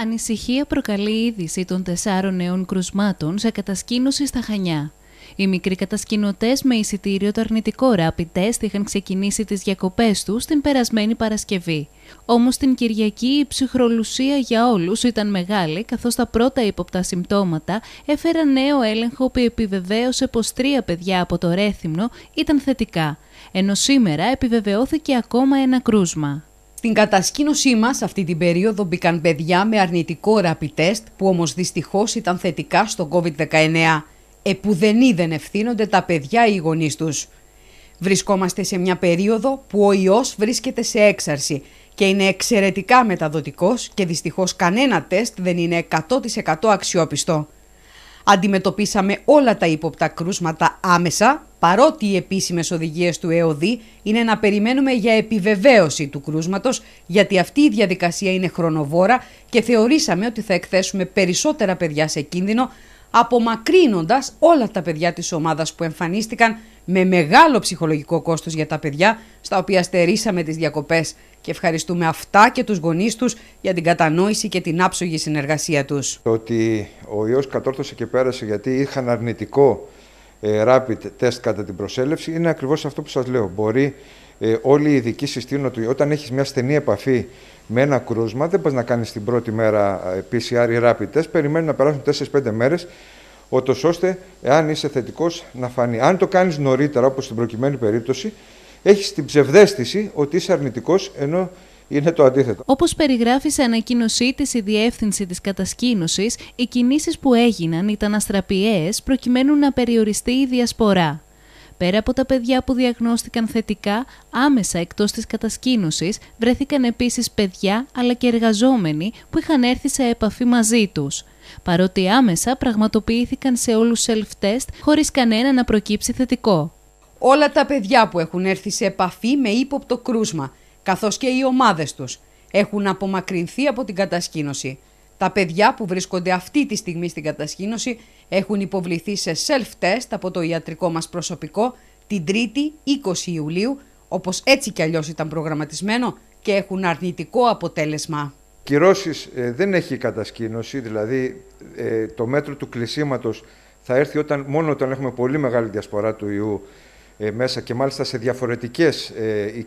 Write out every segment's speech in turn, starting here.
Ανησυχία προκαλεί η είδηση των τεσσάρων νέων κρουσμάτων σε κατασκήνωση στα Χανιά. Οι μικροί κατασκηνωτές με εισιτήριο το αρνητικό rapid test είχαν ξεκινήσει τις διακοπές τους την περασμένη Παρασκευή. Όμως την Κυριακή η ψυχρολουσία για όλους ήταν μεγάλη, καθώς τα πρώτα ύποπτα συμπτώματα έφεραν νέο έλεγχο που επιβεβαίωσε πως τρία παιδιά από το Ρέθυμνο ήταν θετικά. Ενώ σήμερα επιβεβαιώθηκε ακόμα ένα κρούσμα. Στην κατασκήνωσή μας αυτή την περίοδο μπήκαν παιδιά με αρνητικό rapid test που όμως δυστυχώς ήταν θετικά στο COVID-19. Επουδενή δεν ευθύνονται τα παιδιά ή οι γονείς τους. Βρισκόμαστε σε μια περίοδο που ο ιός βρίσκεται σε έξαρση και είναι εξαιρετικά μεταδοτικός και δυστυχώς κανένα τεστ δεν είναι 100% αξιόπιστο. Αντιμετωπίσαμε όλα τα ύποπτα κρούσματα άμεσα παρότι οι επίσημες οδηγίες του ΕΟΔΗ είναι να περιμένουμε για επιβεβαίωση του κρούσματος, γιατί αυτή η διαδικασία είναι χρονοβόρα και θεωρήσαμε ότι θα εκθέσουμε περισσότερα παιδιά σε κίνδυνο, απομακρύνοντας όλα τα παιδιά της ομάδας που εμφανίστηκαν με μεγάλο ψυχολογικό κόστος για τα παιδιά, στα οποία στερήσαμε τις διακοπές και ευχαριστούμε αυτά και τους γονείς τους για την κατανόηση και την άψογη συνεργασία τους. Ότι ο ιός κατόρθωσε και πέρασε γιατί είχαν αρνητικό ε, rapid test κατά την προσέλευση είναι ακριβώς αυτό που σας λέω. Μπορεί ε, όλοι οι ειδικοί συστήνουν ότι όταν έχεις μια στενή επαφή με ένα κρούσμα, δεν πας να κάνεις την πρώτη μέρα ε, PCR ή rapid test, περιμένει να περάσουν 4-5 μέρε, ότως ώστε, εάν είσαι θετικός, να φανεί. Αν το κάνεις νωρίτερα, όπως στην προκειμένη περίπτωση, έχεις την ψευδέστηση ότι είσαι αρνητικός ενώ είναι το αντίθετο. Όπως περιγράφει σε ανακοίνωσή της η διεύθυνση της κατασκήνωσης, οι κινήσεις που έγιναν ήταν αστραπιαίες προκειμένου να περιοριστεί η διασπορά. Πέρα από τα παιδιά που διαγνώστηκαν θετικά, άμεσα εκτός της κατασκήνωσης βρέθηκαν επίσης παιδιά αλλά και εργαζόμενοι που είχαν έρθει σε επαφή μαζί τους. Παρότι άμεσα πραγματοποιήθηκαν σε ολου self self-test χωρίς κανένα να προκύψει θετικό. Όλα τα παιδιά που έχουν έρθει σε επαφή με ύποπτο κρούσμα καθώς και οι ομάδες τους έχουν απομακρυνθεί από την κατασκήνωση. Τα παιδιά που βρίσκονται αυτή τη στιγμή στην κατασκήνωση έχουν υποβληθεί σε self-test από το ιατρικό μας προσωπικό την 3η 20 Ιουλίου, όπως έτσι κι αλλιώς ήταν προγραμματισμένο και έχουν αρνητικό αποτέλεσμα. Κυρώσεις ε, δεν έχει κατασκήνωση, δηλαδή ε, το μέτρο του κλεισίματος θα έρθει όταν, μόνο όταν έχουμε πολύ μεγάλη διασπορά του ιού ε, μέσα και μάλιστα σε διαφορετικές ε,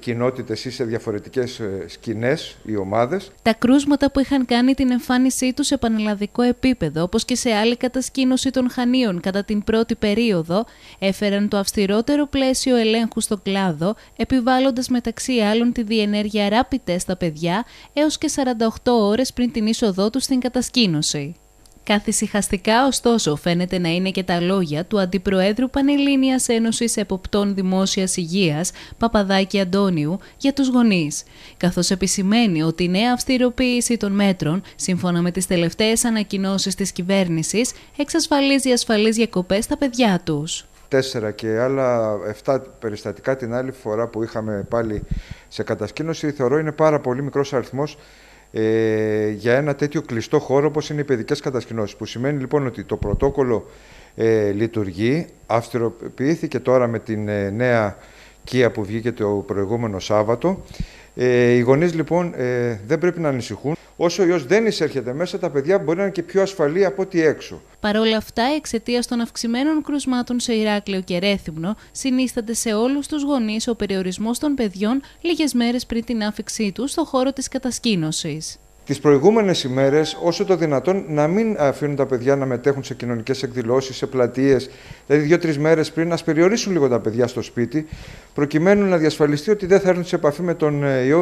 ή σε διαφορετικές ε, σκηνές, οι ομάδες. Τα κρούσματα που είχαν κάνει την εμφάνισή τους σε πανελλαδικό επίπεδο, όπως και σε άλλη κατασκήνωση των χανίων κατά την πρώτη περίοδο, έφεραν το αυστηρότερο πλαίσιο ελέγχου στο κλάδο, επιβάλλοντας μεταξύ άλλων τη διενέργεια ράπιτες στα παιδιά έως και 48 ώρες πριν την είσοδό τους στην κατασκήνωση. Καθησυχαστικά, ωστόσο, φαίνεται να είναι και τα λόγια του Αντιπροέδρου Πανελλήνιας Ένωσης Εποπτών Δημόσιας Υγείας, Παπαδάκη Αντώνιου, για τους γονείς, καθώς επισημαίνει ότι η νέα αυστηροποίηση των μέτρων, σύμφωνα με τις τελευταίες ανακοινώσεις της κυβέρνησης, εξασφαλίζει ασφαλείς διακοπές στα παιδιά τους τέσσερα και άλλα 7 περιστατικά την άλλη φορά που είχαμε πάλι σε κατασκήνωση, θεωρώ είναι πάρα πολύ μικρός αριθμός. Ε, για ένα τέτοιο κλειστό χώρο όπως είναι οι παιδικές κατασκηνώσεις. Που σημαίνει λοιπόν ότι το πρωτόκολλο ε, λειτουργεί, αυστηροποιήθηκε τώρα με την ε, νέα κία που βγήκε το προηγούμενο Σάββατο. Ε, οι γονείς λοιπόν δεν πρέπει να ανησυχούν. Όσο ο ιό δεν εισέρχεται μέσα, τα παιδιά μπορεί να είναι και πιο ασφαλή από ό,τι έξω. Παρ' όλα αυτά, εξαιτίας των αυξημένων κρουσμάτων σε Ηράκλειο και Ρέθυμνο, συνίσταται σε όλους τους γονείς ο περιορισμός των παιδιών λίγες μέρες πριν την άφηξή τους στο χώρο της κατασκήνωσης. Τις προηγούμενες ημέρες, όσο το δυνατόν, να μην αφήνουν τα παιδιά να μετέχουν σε κοινωνικές εκδηλώσεις, σε πλατείες. Δηλαδή, δύο-τρει μέρες πριν, να περιορίσουν λίγο τα παιδιά στο σπίτι, προκειμένου να διασφαλιστεί ότι δεν θα έρθουν σε επαφή με τον ε, ιό.